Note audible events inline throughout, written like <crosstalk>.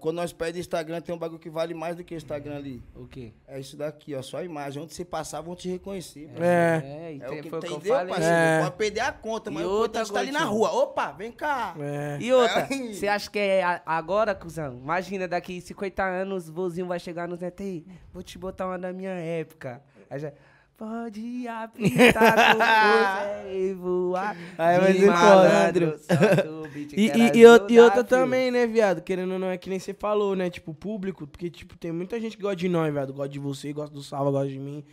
Quando nós pedimos Instagram, tem um bagulho que vale mais do que o Instagram ali. O quê? É isso daqui, ó. Só a imagem. Onde você passar, vão te reconhecer. É. É, é, é o então, que tem entendeu, que parceiro? É. Pode perder a conta, mas o outra, está ali na rua. Opa, vem cá. É. E outra, é. você acha que é agora, cuzão? Imagina, daqui 50 anos, o vozinho vai chegar no netos Vou te botar uma da minha época. Aí já... Pode apitar com Aí vai ser malandro. <laughs> E, e, e, outra, e outra também, né, viado? Querendo ou não, é que nem você falou, né? Tipo, público. Porque, tipo, tem muita gente que gosta de nós, viado. Gosta de você, gosta do Salva, gosta de mim.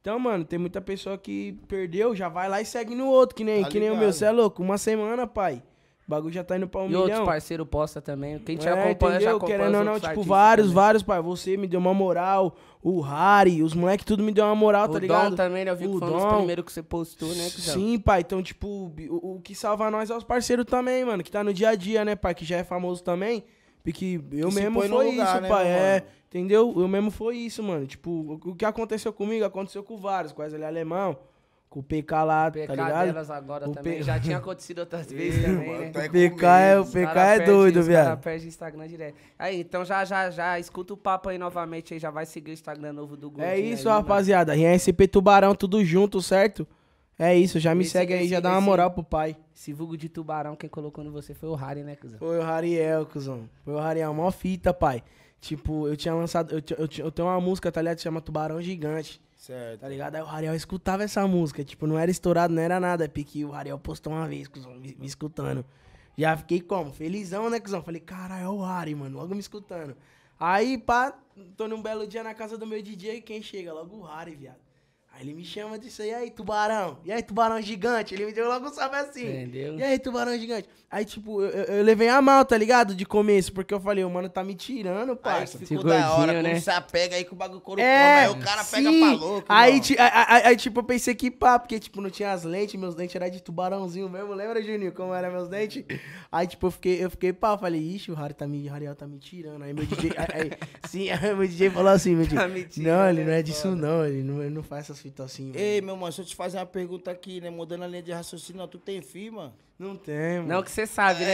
Então, mano, tem muita pessoa que perdeu, já vai lá e segue no outro, que nem, tá que nem o meu. Você é louco? Uma semana, pai. O bagulho já tá indo pra um e milhão. E outros parceiros posta também. Quem te é, acompanha entendeu? já acompanha Querendo ou não, tipo, vários, também. vários, pai. Você me deu uma moral. O Harry, os moleques, tudo me deu uma moral, o tá ligado? O Dom também, né? Eu vi o que foi Dom. um dos primeiros que você postou, né? Que Sim, já... pai. Então, tipo, o, o, que salva nós é os parceiros também, mano. Que tá no dia a dia, né, pai? Que já é famoso também. Porque eu que mesmo foi lugar, isso, né, pai. É, entendeu? Eu mesmo foi isso, mano. Tipo, o que aconteceu comigo, aconteceu com vários. Quase ali, é alemão. Com o PK lá, o PK tá ligado? delas agora o também. P... Já tinha acontecido outras <laughs> vezes também, né? Tá é o PK, é, o PK é doido, viado. perde o Instagram direto. Aí, então já, já, já, escuta o papo aí novamente aí, já vai seguir o Instagram novo do é Gordinho. É isso, aí, rapaziada. Né? RSP Tubarão, tudo junto, certo? É isso, já me esse, segue esse, é aí, já dá uma moral pro pai. Esse vulgo de tubarão, quem colocou no você foi o Harry, né, cuzão? Foi o Rariel, cuzão. Foi o Rariel, mó fita, pai. Tipo, eu tinha lançado. Eu, eu, eu, tenho uma música, tá ligado? Que chama Tubarão Gigante. Certo. Tá ligado? Aí o Rariel escutava essa música. Tipo, não era estourado, não era nada. Pique o Rariel postou uma vez, cuzão, me, me escutando. Já fiquei como? Felizão, né, cuzão? Falei, caralho, é o Harry, mano, logo me escutando. Aí, pá, tô num belo dia na casa do meu DJ e quem chega? Logo o Harry, viado. Aí ele me chama disso aí, aí, tubarão. E aí, tubarão gigante. Ele me deu logo um salve assim. Entendeu? E aí, tubarão gigante. Aí, tipo, eu, eu, eu levei a mal, tá ligado? De começo, porque eu falei, o mano tá me tirando, pai. ficou da hora, né? quando você pega aí com o bagulho corupão, é, aí o cara sim. pega pra louco. Aí, aí, aí, tipo, eu pensei que pá, porque, tipo, não tinha as lentes, meus dentes eram de tubarãozinho mesmo. Lembra, Juninho, como eram meus dentes? Aí, tipo, eu fiquei, eu fiquei pá, eu falei, ixi, o Harry tá me, Hariel tá me tirando. Aí, meu DJ, aí, sim, <laughs> aí, meu DJ falou assim, meu DJ, tá não, ele não é disso não, ele não, ele não faz essas assim, Ei, meu mano, deixa eu te fazer uma pergunta aqui, né? Mudando a linha de raciocínio, não, tu tem firma? Não tem, mano. Não que você sabe, né?